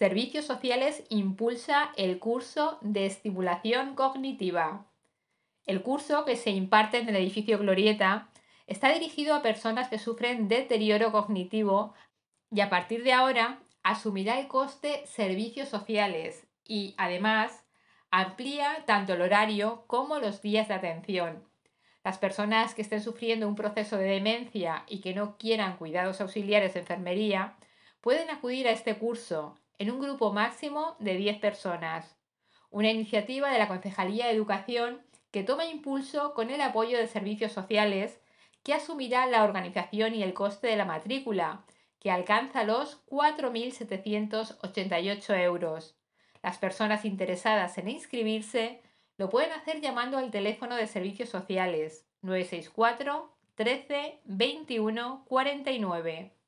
Servicios Sociales impulsa el curso de estimulación cognitiva. El curso que se imparte en el edificio Glorieta está dirigido a personas que sufren deterioro cognitivo y a partir de ahora asumirá el coste servicios sociales y además amplía tanto el horario como los días de atención. Las personas que estén sufriendo un proceso de demencia y que no quieran cuidados auxiliares de enfermería pueden acudir a este curso en un grupo máximo de 10 personas. Una iniciativa de la Concejalía de Educación que toma impulso con el apoyo de servicios sociales que asumirá la organización y el coste de la matrícula, que alcanza los 4.788 euros. Las personas interesadas en inscribirse lo pueden hacer llamando al teléfono de servicios sociales 964 13 21 49.